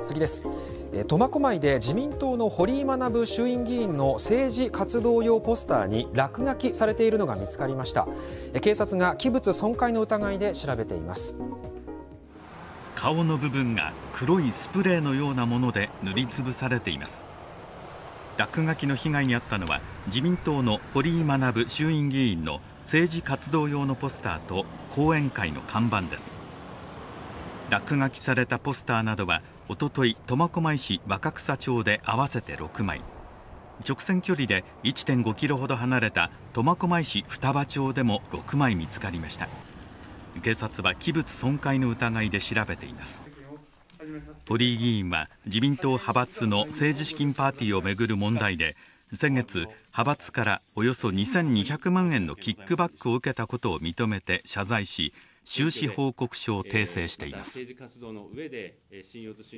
次です苫小牧で自民党の堀井学衆院議員の政治活動用ポスターに落書きされているのが見つかりました警察が器物損壊の疑いで調べています顔の部分が黒いスプレーのようなもので塗りつぶされています落書きの被害に遭ったのは自民党の堀井学衆院議員の政治活動用のポスターと講演会の看板です落書きされたポスターなどはおととい苫小牧市若草町で合わせて6枚直線距離で1.5キロほど離れた苫小牧市双葉町でも6枚見つかりました警察は器物損壊の疑いで調べています堀井議員は自民党派閥の政治資金パーティーをめぐる問題で先月派閥からおよそ2200万円のキックバックを受けたことを認めて謝罪し収支報告書を訂正しています。